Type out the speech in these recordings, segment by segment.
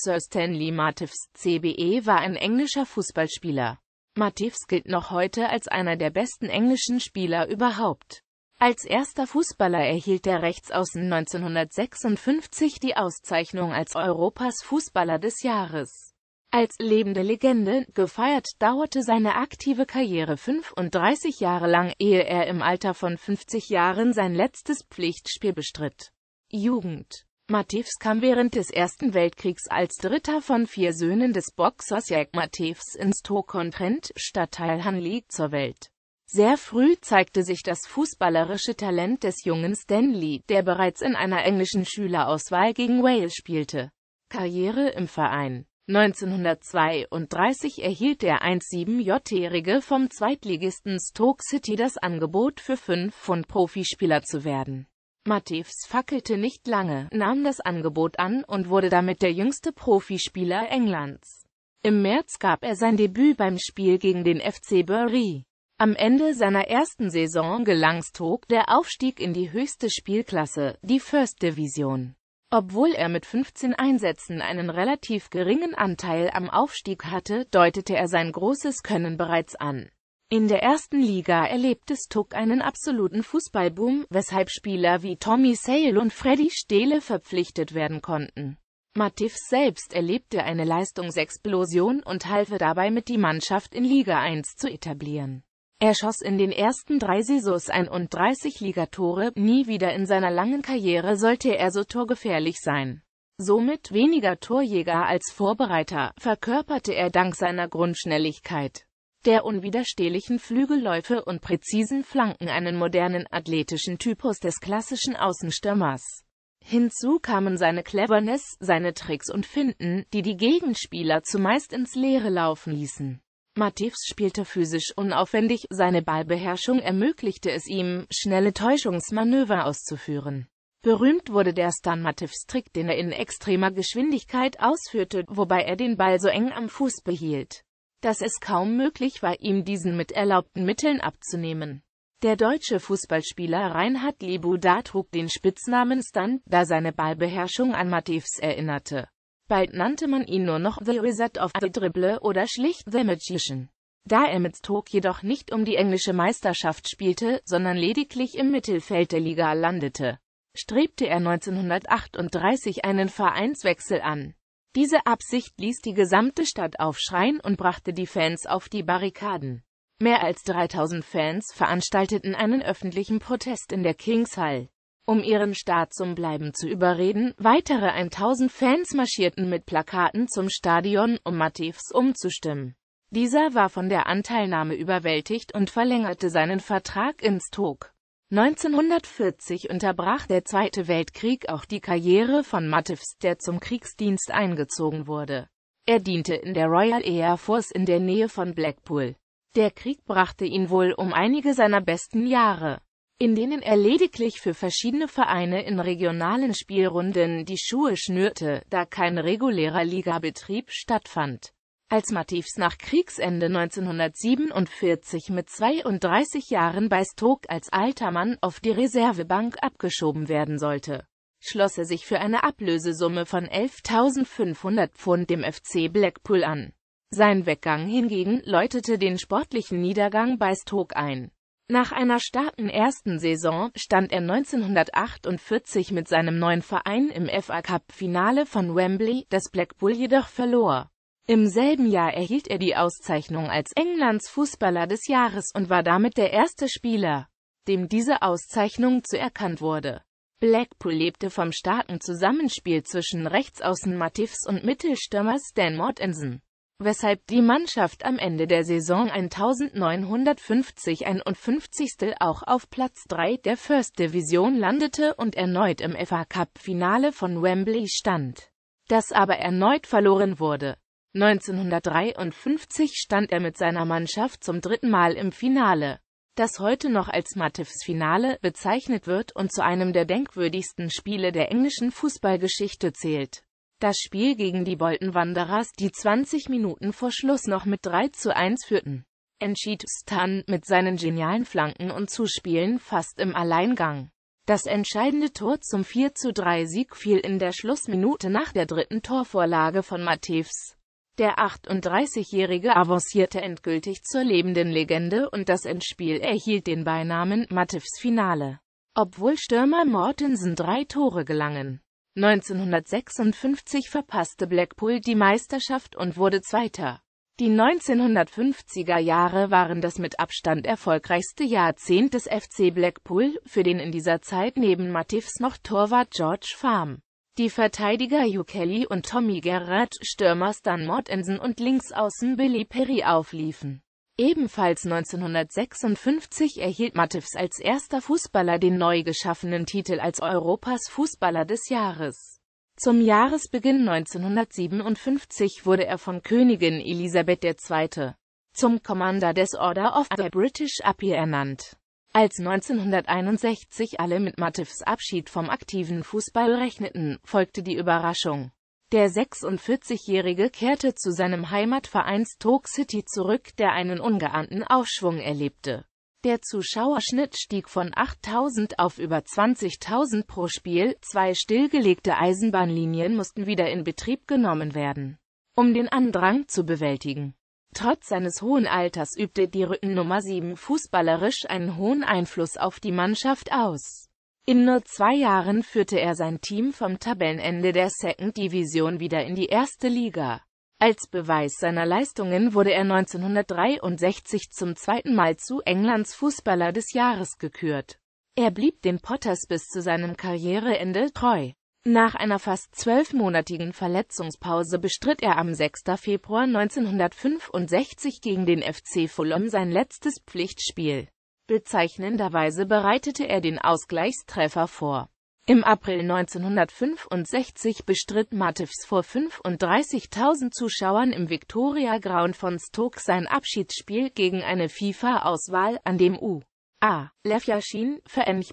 Sir Stanley Matifs CBE war ein englischer Fußballspieler. Matifs gilt noch heute als einer der besten englischen Spieler überhaupt. Als erster Fußballer erhielt der Rechtsaußen 1956 die Auszeichnung als Europas Fußballer des Jahres. Als lebende Legende gefeiert dauerte seine aktive Karriere 35 Jahre lang, ehe er im Alter von 50 Jahren sein letztes Pflichtspiel bestritt. Jugend Matevs kam während des Ersten Weltkriegs als dritter von vier Söhnen des Boxers Jack Matevs in stoke on Stadtteil Hanley, zur Welt. Sehr früh zeigte sich das fußballerische Talent des jungen Stanley, der bereits in einer englischen Schülerauswahl gegen Wales spielte. Karriere im Verein 1932 erhielt der 1,7-Jährige vom Zweitligisten Stoke City das Angebot für fünf Pfund Profispieler zu werden. Matthäus fackelte nicht lange, nahm das Angebot an und wurde damit der jüngste Profispieler Englands. Im März gab er sein Debüt beim Spiel gegen den FC Bury. Am Ende seiner ersten Saison gelang Stoke der Aufstieg in die höchste Spielklasse, die First Division. Obwohl er mit 15 Einsätzen einen relativ geringen Anteil am Aufstieg hatte, deutete er sein großes Können bereits an. In der ersten Liga erlebte Stuck einen absoluten Fußballboom, weshalb Spieler wie Tommy Sale und Freddy Steele verpflichtet werden konnten. Matif selbst erlebte eine Leistungsexplosion und half dabei mit, die Mannschaft in Liga 1 zu etablieren. Er schoss in den ersten drei Saisons 31 Ligatore, nie wieder in seiner langen Karriere sollte er so torgefährlich sein. Somit weniger Torjäger als Vorbereiter, verkörperte er dank seiner Grundschnelligkeit der unwiderstehlichen Flügelläufe und präzisen Flanken einen modernen athletischen Typus des klassischen Außenstürmers. Hinzu kamen seine Cleverness, seine Tricks und Finden, die die Gegenspieler zumeist ins Leere laufen ließen. Matifs spielte physisch unaufwendig, seine Ballbeherrschung ermöglichte es ihm, schnelle Täuschungsmanöver auszuführen. Berühmt wurde der Stan Matifs Trick, den er in extremer Geschwindigkeit ausführte, wobei er den Ball so eng am Fuß behielt, dass es kaum möglich war, ihm diesen mit erlaubten Mitteln abzunehmen. Der deutsche Fußballspieler Reinhard Leboda trug den Spitznamen Stunt, da seine Ballbeherrschung an Matthäus erinnerte. Bald nannte man ihn nur noch The Wizard of the Dribble oder schlicht The Magician. Da er mit Stoke jedoch nicht um die englische Meisterschaft spielte, sondern lediglich im Mittelfeld der Liga landete, strebte er 1938 einen Vereinswechsel an. Diese Absicht ließ die gesamte Stadt aufschreien und brachte die Fans auf die Barrikaden. Mehr als 3000 Fans veranstalteten einen öffentlichen Protest in der Kings Hall. Um ihren Staat zum Bleiben zu überreden, weitere 1000 Fans marschierten mit Plakaten zum Stadion, um Matthäus umzustimmen. Dieser war von der Anteilnahme überwältigt und verlängerte seinen Vertrag ins Tog. 1940 unterbrach der Zweite Weltkrieg auch die Karriere von Mattis, der zum Kriegsdienst eingezogen wurde. Er diente in der Royal Air Force in der Nähe von Blackpool. Der Krieg brachte ihn wohl um einige seiner besten Jahre, in denen er lediglich für verschiedene Vereine in regionalen Spielrunden die Schuhe schnürte, da kein regulärer Ligabetrieb stattfand. Als Matthijs nach Kriegsende 1947 mit 32 Jahren bei Stoke als alter Mann auf die Reservebank abgeschoben werden sollte, schloss er sich für eine Ablösesumme von 11.500 Pfund dem FC Blackpool an. Sein Weggang hingegen läutete den sportlichen Niedergang bei Stoke ein. Nach einer starken ersten Saison stand er 1948 mit seinem neuen Verein im FA Cup-Finale von Wembley, das Blackpool jedoch verlor. Im selben Jahr erhielt er die Auszeichnung als Englands Fußballer des Jahres und war damit der erste Spieler, dem diese Auszeichnung zuerkannt wurde. Blackpool lebte vom starken Zusammenspiel zwischen Rechtsaußen Mattifs und Mittelstürmer Stan Mortensen, weshalb die Mannschaft am Ende der Saison 1950-51 auch auf Platz 3 der First Division landete und erneut im FA Cup Finale von Wembley stand, das aber erneut verloren wurde. 1953 stand er mit seiner Mannschaft zum dritten Mal im Finale, das heute noch als Matifs Finale bezeichnet wird und zu einem der denkwürdigsten Spiele der englischen Fußballgeschichte zählt. Das Spiel gegen die Bolton Wanderers, die 20 Minuten vor Schluss noch mit 3 zu 1 führten, entschied Stan mit seinen genialen Flanken und Zuspielen fast im Alleingang. Das entscheidende Tor zum 4 zu 3 Sieg fiel in der Schlussminute nach der dritten Torvorlage von Matifs. Der 38-Jährige avancierte endgültig zur lebenden Legende und das Endspiel erhielt den Beinamen Matifs Finale, obwohl Stürmer Mortensen drei Tore gelangen. 1956 verpasste Blackpool die Meisterschaft und wurde Zweiter. Die 1950er Jahre waren das mit Abstand erfolgreichste Jahrzehnt des FC Blackpool, für den in dieser Zeit neben Matifs noch Torwart George Farm die Verteidiger Hugh Kelly und Tommy Gerrard, Stürmer Stan Mortensen und Linksaußen Billy Perry aufliefen. Ebenfalls 1956 erhielt Matthäus als erster Fußballer den neu geschaffenen Titel als Europas Fußballer des Jahres. Zum Jahresbeginn 1957 wurde er von Königin Elisabeth II. zum Commander des Order of the British Appear ernannt. Als 1961 alle mit Matifs Abschied vom aktiven Fußball rechneten, folgte die Überraschung. Der 46-Jährige kehrte zu seinem Heimatverein Stoke City zurück, der einen ungeahnten Aufschwung erlebte. Der Zuschauerschnitt stieg von 8.000 auf über 20.000 pro Spiel, zwei stillgelegte Eisenbahnlinien mussten wieder in Betrieb genommen werden, um den Andrang zu bewältigen. Trotz seines hohen Alters übte die Rücken Nummer 7 fußballerisch einen hohen Einfluss auf die Mannschaft aus. In nur zwei Jahren führte er sein Team vom Tabellenende der Second Division wieder in die erste Liga. Als Beweis seiner Leistungen wurde er 1963 zum zweiten Mal zu Englands Fußballer des Jahres gekürt. Er blieb den Potters bis zu seinem Karriereende treu. Nach einer fast zwölfmonatigen Verletzungspause bestritt er am 6. Februar 1965 gegen den FC Fulham sein letztes Pflichtspiel. Bezeichnenderweise bereitete er den Ausgleichstreffer vor. Im April 1965 bestritt Matthews vor 35.000 Zuschauern im Victoria Ground von Stoke sein Abschiedsspiel gegen eine FIFA-Auswahl, an dem U. A. Lev Yashin,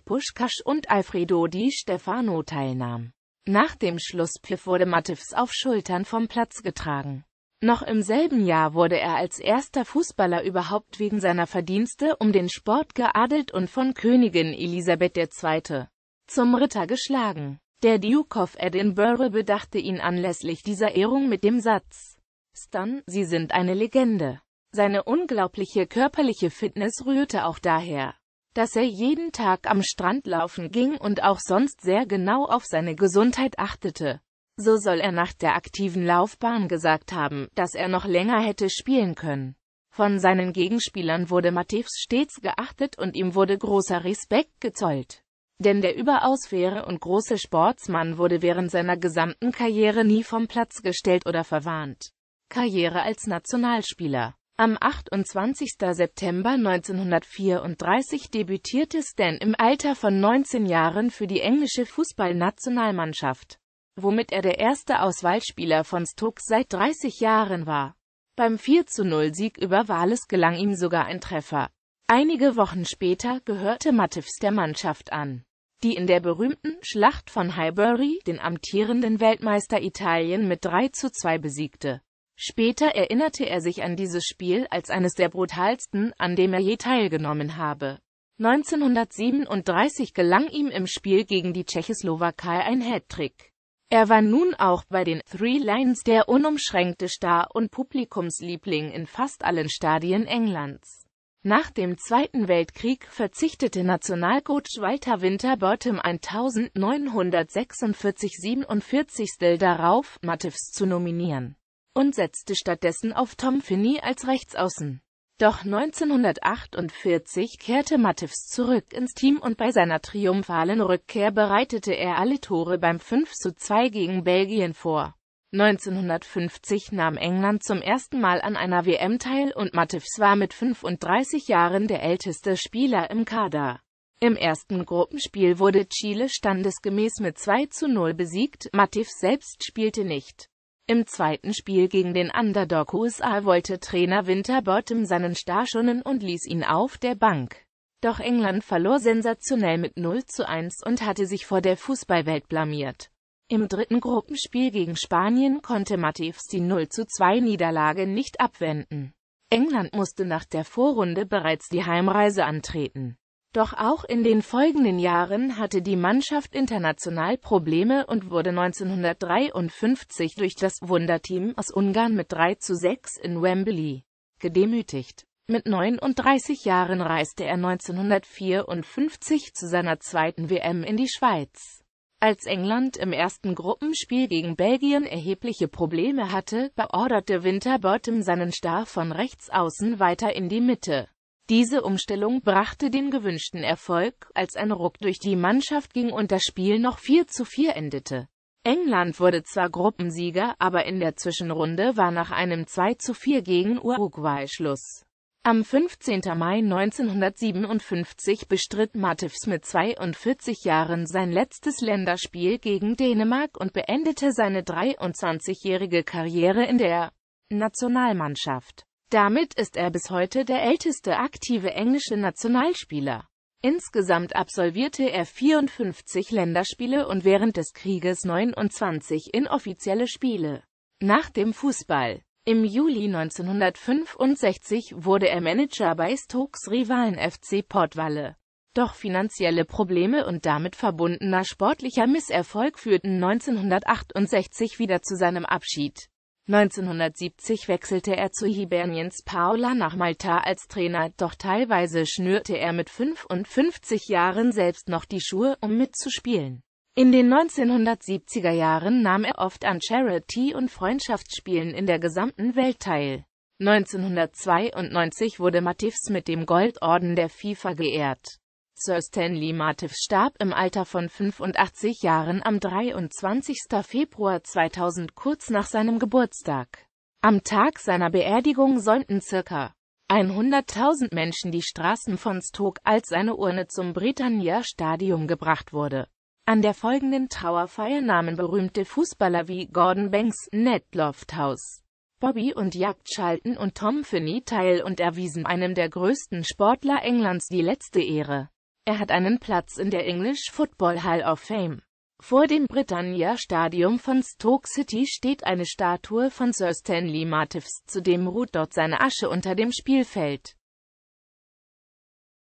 Puschkasch und Alfredo Di Stefano teilnahm. Nach dem Schlusspfiff wurde Matifs auf Schultern vom Platz getragen. Noch im selben Jahr wurde er als erster Fußballer überhaupt wegen seiner Verdienste um den Sport geadelt und von Königin Elisabeth II. zum Ritter geschlagen. Der Duke of Edinburgh bedachte ihn anlässlich dieser Ehrung mit dem Satz Stan, Sie sind eine Legende. Seine unglaubliche körperliche Fitness rührte auch daher, dass er jeden Tag am Strand laufen ging und auch sonst sehr genau auf seine Gesundheit achtete. So soll er nach der aktiven Laufbahn gesagt haben, dass er noch länger hätte spielen können. Von seinen Gegenspielern wurde Matthäus stets geachtet und ihm wurde großer Respekt gezollt. Denn der überaus faire und große Sportsmann wurde während seiner gesamten Karriere nie vom Platz gestellt oder verwarnt. Karriere als Nationalspieler am 28. September 1934 debütierte Stan im Alter von 19 Jahren für die englische Fußballnationalmannschaft, womit er der erste Auswahlspieler von Stoke seit 30 Jahren war. Beim 4-0-Sieg über Wales gelang ihm sogar ein Treffer. Einige Wochen später gehörte Mattifs der Mannschaft an, die in der berühmten Schlacht von Highbury den amtierenden Weltmeister Italien mit 3 zu 2 besiegte. Später erinnerte er sich an dieses Spiel als eines der brutalsten, an dem er je teilgenommen habe. 1937 gelang ihm im Spiel gegen die Tschechoslowakei ein Hattrick. Er war nun auch bei den Three Lions der unumschränkte Star und Publikumsliebling in fast allen Stadien Englands. Nach dem Zweiten Weltkrieg verzichtete Nationalcoach Walter Winterbottom 1946-47 darauf, Mattifs zu nominieren und setzte stattdessen auf Tom Finney als Rechtsaußen. Doch 1948 kehrte Mattifs zurück ins Team und bei seiner triumphalen Rückkehr bereitete er alle Tore beim 5 zu 2 gegen Belgien vor. 1950 nahm England zum ersten Mal an einer WM teil und Mattifs war mit 35 Jahren der älteste Spieler im Kader. Im ersten Gruppenspiel wurde Chile standesgemäß mit 2 zu 0 besiegt, Mattifs selbst spielte nicht. Im zweiten Spiel gegen den Underdog USA wollte Trainer Winterbottom seinen Starschunnen und ließ ihn auf der Bank. Doch England verlor sensationell mit 0 zu 1 und hatte sich vor der Fußballwelt blamiert. Im dritten Gruppenspiel gegen Spanien konnte Matthäus die 0 zu 2 Niederlage nicht abwenden. England musste nach der Vorrunde bereits die Heimreise antreten. Doch auch in den folgenden Jahren hatte die Mannschaft international Probleme und wurde 1953 durch das Wunderteam aus Ungarn mit 3 zu 6 in Wembley gedemütigt. Mit 39 Jahren reiste er 1954 zu seiner zweiten WM in die Schweiz. Als England im ersten Gruppenspiel gegen Belgien erhebliche Probleme hatte, beorderte Winterbottom seinen Star von rechts außen weiter in die Mitte. Diese Umstellung brachte den gewünschten Erfolg, als ein Ruck durch die Mannschaft ging und das Spiel noch 4 zu 4 endete. England wurde zwar Gruppensieger, aber in der Zwischenrunde war nach einem 2 zu 4 gegen Uruguay Schluss. Am 15. Mai 1957 bestritt Matthäus mit 42 Jahren sein letztes Länderspiel gegen Dänemark und beendete seine 23-jährige Karriere in der Nationalmannschaft. Damit ist er bis heute der älteste aktive englische Nationalspieler. Insgesamt absolvierte er 54 Länderspiele und während des Krieges 29 inoffizielle Spiele. Nach dem Fußball im Juli 1965 wurde er Manager bei Stokes Rivalen FC Portwalle. Doch finanzielle Probleme und damit verbundener sportlicher Misserfolg führten 1968 wieder zu seinem Abschied. 1970 wechselte er zu Hibernians Paola nach Malta als Trainer, doch teilweise schnürte er mit 55 Jahren selbst noch die Schuhe, um mitzuspielen. In den 1970er Jahren nahm er oft an Charity- und Freundschaftsspielen in der gesamten Welt teil. 1992 wurde Matifs mit dem Goldorden der FIFA geehrt. Sir Stanley Martiff starb im Alter von 85 Jahren am 23. Februar 2000 kurz nach seinem Geburtstag. Am Tag seiner Beerdigung säumten ca. 100.000 Menschen die Straßen von Stoke, als seine Urne zum Britannia Stadium gebracht wurde. An der folgenden Trauerfeier nahmen berühmte Fußballer wie Gordon Banks, Ned Lofthouse, Bobby und Jagdschalten und Tom Finney teil und erwiesen einem der größten Sportler Englands die letzte Ehre. Er hat einen Platz in der English Football Hall of Fame. Vor dem Britannia Stadium von Stoke City steht eine Statue von Sir Stanley Martips, zudem ruht dort seine Asche unter dem Spielfeld